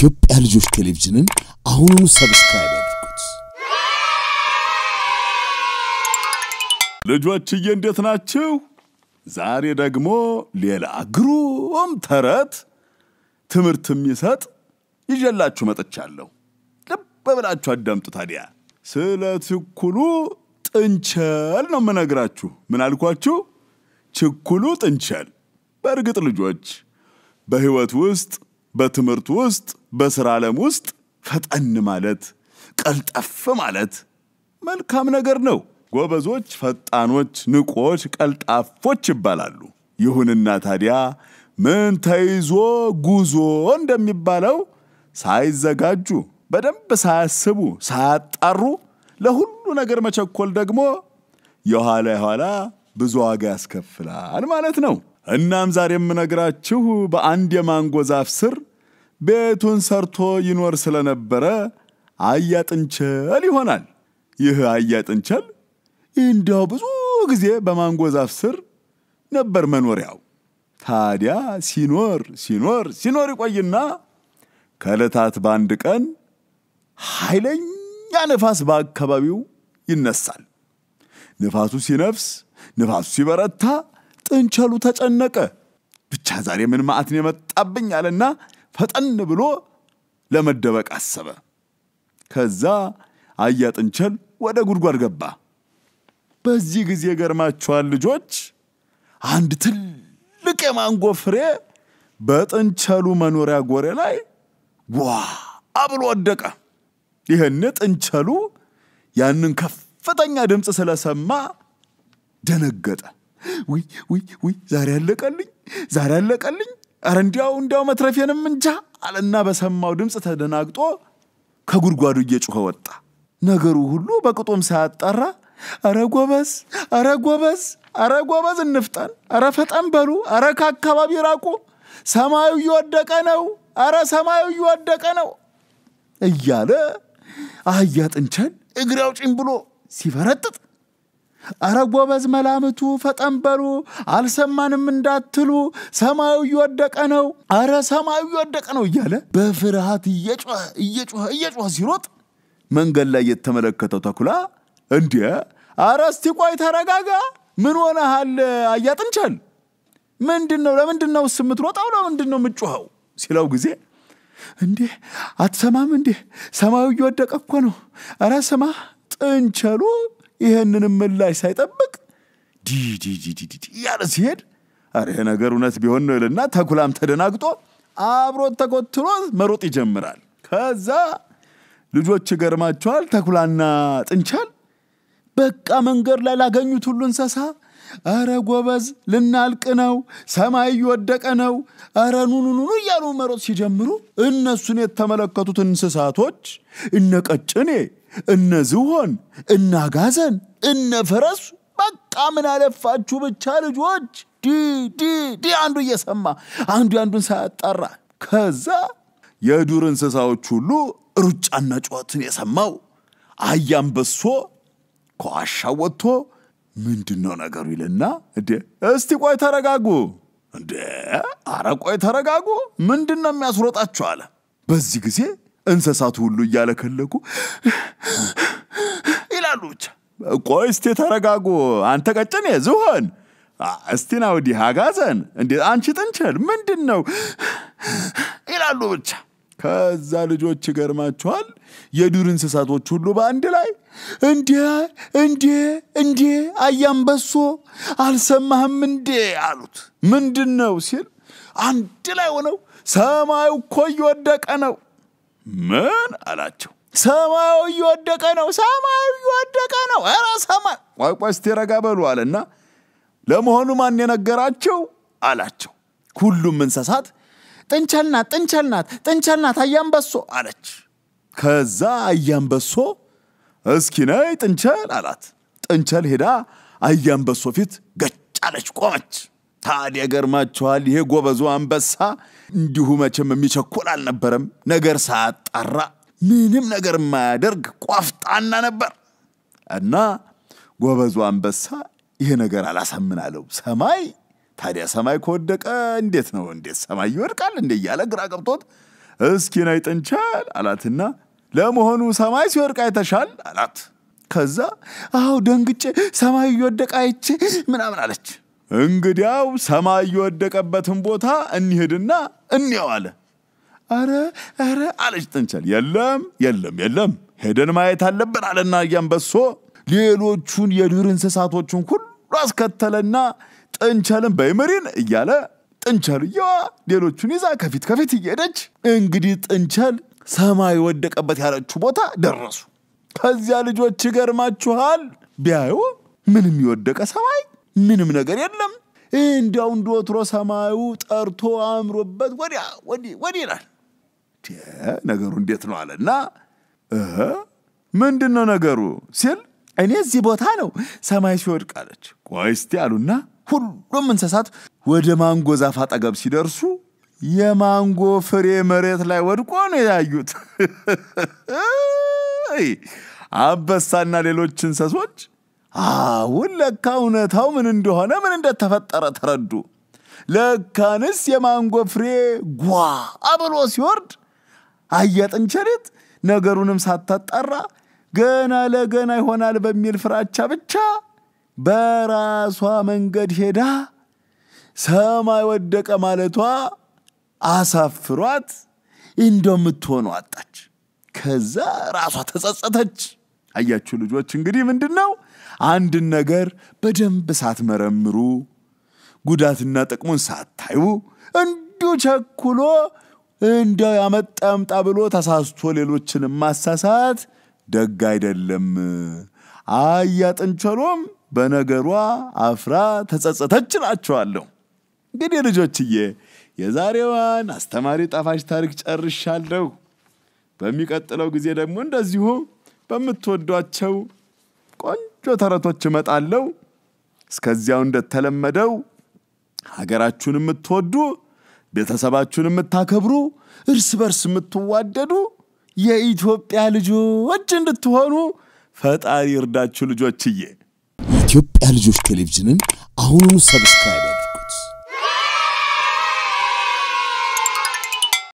የኢትዮጵያ ልጆች ቴሌቪዥንን አሁኑኑ ሰብስክራይብ ያድርጉት። ልጆችዬ እንዴት ናችሁ? ዛሬ ደግሞ ሌላ ግሩም ተረት ትምህርት የሚሰጥ ይዤላችሁ መጥቻለሁ። ልብ ብላችሁ አዳምጡ። ታዲያ ስለ ችኩሉ ጥንቸል ነው የምነግራችሁ። ምን አልኳችሁ? ችኩሉ ጥንቸል። በእርግጥ ልጆች በህይወት ውስጥ በትምህርት ውስጥ በስራ ዓለም ውስጥ ፈጠን ማለት ቀልጠፍ ማለት መልካም ነገር ነው። ጎበዞች፣ ፈጣኖች፣ ንቆች፣ ቀልጣፎች ይባላሉ። ይሁንና ታዲያ ምን ተይዞ ጉዞ እንደሚባለው ሳይዘጋጁ በደንብ ሳያስቡ ሳያጣሩ ለሁሉ ነገር መቸኮል ደግሞ የኋላ የኋላ ብዙ ዋጋ ያስከፍላል ማለት ነው። እናም ዛሬ የምነግራችሁ በአንድ የማንጎ ዛፍ ስር ቤቱን ሰርቶ ይኖር ስለነበረ አያጥንቸል ይሆናል። ይህ አያጥንቸል እንዲያው ብዙ ጊዜ በማንጎ ዛፍ ስር ነበር መኖሪያው። ታዲያ ሲኖር ሲኖር ሲኖር ይቆይና ከዕለታት በአንድ ቀን ኃይለኛ ነፋስ በአካባቢው ይነሳል። ንፋሱ ሲነፍስ፣ ንፋሱ ሲበረታ ጥንቸሉ ተጨነቀ። ብቻ ዛሬ ምን ማዕትን የመጣብኝ አለና ፈጠን ብሎ ለመደበቅ አሰበ። ከዛ አያ ጥንቸል ወደ ጉድጓድ ገባ። በዚህ ጊዜ ገርማችኋል ልጆች፣ አንድ ትልቅ የማንጎ ፍሬ በጥንቸሉ መኖሪያ ጎሬ ላይ ዋ አብሎ ወደቀ። ይህን ጥንቸሉ ያንን ከፍተኛ ድምፅ ስለሰማ ደነገጠ። ውይ ውይ ውይ ዛሬ አለቀልኝ፣ ዛሬ አለቀልኝ፣ አረ እንዲያው እንዲያው መትረፌንም እንጃ አለና በሰማው ድምፅ ተደናግጦ ከጉድጓዱ እየጮኸ ወጣ። ነገሩ ሁሉ በቅጡም ሳያጣራ አረ ጎበዝ፣ አረ ጎበዝ፣ አረ ጎበዝ እንፍጠን፣ አረ ፈጠን በሉ፣ አረ ከአካባቢ ራቁ፣ ሰማዩ እየወደቀ ነው፣ አረ ሰማዩ እየወደቀ ነው እያለ አህያ ጥንቸን እግሬ አውጪኝ ብሎ ሲፈረጥጥ አረጎበዝ መላምቱ ፈጠንበሩ አልሰማንም እንዳትሉ፣ ሰማዩ እየወደቀ ነው፣ አረ ሰማዩ እየወደቀ ነው እያለ በፍርሃት እየጮኸ እየጮኸ እየጮኸ ሲሮጥ መንገድ ላይ የተመለከተው ተኩላ እንዴ አረ እስቲ ቆይ ተረጋጋ፣ ምን ሆነሃል? አያጥንቻል ምንድን ነው? ለምንድን ነው የምትሮጠው? ለምንድን ነው የምጮኸው? ሲለው ጊዜ እንዴ አትሰማም እንዴ ሰማዩ እየወደቀ እኮ ነው፣ አረ ስማ ጥንቸሉ ይህንንም ምላሽ ሳይጠብቅ ዲዲዲዲዲ እያለ ሲሄድ አረ ነገር እውነት ቢሆን ነው ይልና ተኩላም ተደናግጦ አብሮት ተኮትሎ መሮጥ ይጀምራል። ከዛ ልጆች ይገርማቸዋል። ተኩላና ጥንቻል በቃ መንገድ ላይ ላገኙት ሁሉ እንስሳ አረ ጎበዝ ልናልቅ ነው፣ ሰማይ እየወደቀ ነው፣ አረ ኑኑኑኑ እያሉ መሮጥ ሲጀምሩ እነሱን የተመለከቱት እንስሳቶች እነ ቀጭኔ፣ እነ ዝሆን፣ እነ አጋዘን፣ እነ ፈረሱ በቃ ምን አለፋችሁ ብቻ ልጆች ዲ ዲ ዲ አንዱ እየሰማ አንዱ አንዱን ሳያጣራ ከዛ የዱር እንስሳዎች ሁሉ ሩጫና ጩኸትን የሰማው አያንበሶ ከዋሻ ወጥቶ ምንድን ነው ነገሩ ይልና፣ እንዴ እስቲ ቆይ ተረጋጉ፣ እንዴ አረ ቆይ ተረጋጉ፣ ምንድን ነው የሚያስሮጣችሁ አለ። በዚህ ጊዜ እንስሳቱ ሁሉ እያለከለኩ ይላሉ። ብቻ ቆይ እስቲ ተረጋጉ፣ አንተ ቀጭኔ ዝሆን፣ እስቲ ና ወዲህ አጋዘን፣ እንዴ አንቺ ጥንቸል፣ ምንድን ነው ይላሉ። ብቻ ከዛ ልጆች ይገርማችኋል፣ የዱር እንስሳቶች ሁሉ በአንድ ላይ እንዴ እንዴ እንዴ አያንበሶ አልሰማህም እንዴ አሉት። ምንድን ነው ሲል አንድ ላይ ሆነው ሰማዩ እኮ እየወደቀ ነው። ምን አላቸው? ሰማዩ እየወደቀ ነው፣ ሰማዩ እየወደቀ ነው። ኧረ ሰማይ ቆይ ቆይ እስቲ ረጋ በሉ አለና ለመሆኑ ማን የነገራቸው አላቸው። ሁሉም እንስሳት ጥንቸልናት ጥንቸልናት ጥንቸልናት አያንበሶ አለች። ከዛ አያንበሶ እስኪ ነይ ጥንቸል አላት። ጥንቸል ሄዳ አያንበሶ ፊት ገጫለች፣ ቆመች። ታዲያ ገርማችኋል፣ ይሄ ጎበዙ አንበሳ እንዲሁ መቼም የሚቸኩል አልነበረም። ነገር ሳያጣራ ምንም ነገር የማያደርግ ቋፍጣና ነበር እና ጎበዙ አንበሳ ይሄ ነገር አላሳምን አለው። ሰማይ ታዲያ ሰማይ ከወደቀ እንዴት ነው እንዴት ሰማይ ይወድቃል እንደ እያለ ግራ ገብቶት እስኪ ነይ ጥንቸል አላትና ለመሆኑ ሰማይ ሲወድቅ አይተሻል አላት። ከዛ አዎ ደንግጬ ሰማይ እየወደቀ አይቼ ምናምን አለች። እንግዲያው ሰማይ የወደቀበትን ቦታ እንሄድና እንየው አለ። አረ አረ አለች ጥንቸል። የለም የለም የለም ሄደን ማየት አለብን አለና እያንበሶ ሌሎቹን የዱር እንስሳቶችን ሁሉ አስከተለና ጥንቸልን በይምሪን እያለ ጥንቸልየዋ ሌሎቹን ይዛ ከፊት ከፊት እየሄደች እንግዲህ ጥንቸል ሰማይ ወደቀበት ያለችው ቦታ ደረሱ። ከዚያ ልጆች ይገርማችኋል፣ ቢያዩ ምንም የወደቀ ሰማይ ምንም ነገር የለም። እንዲያው እንደ ወትሮ ሰማዩ ጠርቶ አምሮበት ወዲያ ወዲህ ይላል። ነገሩ እንዴት ነው አለና ምንድን ነው ነገሩ ሲል እኔ እዚህ ቦታ ነው ሰማይ ሲወድቅ አለች። ቆይ እስቲ አሉና ሁሉም እንስሳት ወደ ማንጎ ዛፍ አጠገብ ሲደርሱ የማንጎ ፍሬ መሬት ላይ ወድቆ ነው ያዩት። አንበሳና ሌሎች እንስሶች አሁን ለካ እውነታው ምን እንደሆነ ምን እንደተፈጠረ ተረዱ። ለካንስ የማንጎ ፍሬ ጓ አብሎ ሲወርድ አያጥንቸሪት ነገሩንም ሳታጣራ ገና ለገና ይሆናል በሚል ፍራቻ ብቻ በራሷ መንገድ ሄዳ ሰማይ ወደቀ ማለቷ አሳፍሯት እንደምትሆኑ አጣች። ከዛ ራሷ ተጸጸተች። አያችሁ ልጆች፣ እንግዲህ ምንድን ነው አንድን ነገር በደንብ ሳትመረምሩ ጉዳትና ጥቅሙን ሳታዩ እንዱ ቸኩሎ እንደ ያመጣምጣ ብሎ ተሳስቶ ሌሎችን ማሳሳት ደግ አይደለም። አያጥንቸሎም በነገሯ አፍራ ተጸጸተች እላችኋለሁ። እንግዲህ ልጆችዬ የዛሬዋን አስተማሪ ጣፋጭ ታሪክ ጨርሻለሁ። በሚቀጥለው ጊዜ ደግሞ እንደዚሁ በምትወዷቸው ቆንጆ ተረቶች እመጣለሁ። እስከዚያው እንደተለመደው ሀገራችሁን የምትወዱ፣ ቤተሰባችሁን የምታከብሩ፣ እርስ በርስ የምትዋደዱ የኢትዮጵያ ልጆች እንድትሆኑ ፈጣሪ እርዳችሁ ልጆችዬ። የኢትዮጵያ ልጆች ቴሌቪዥንን አሁኑኑ ሰብስክራይብ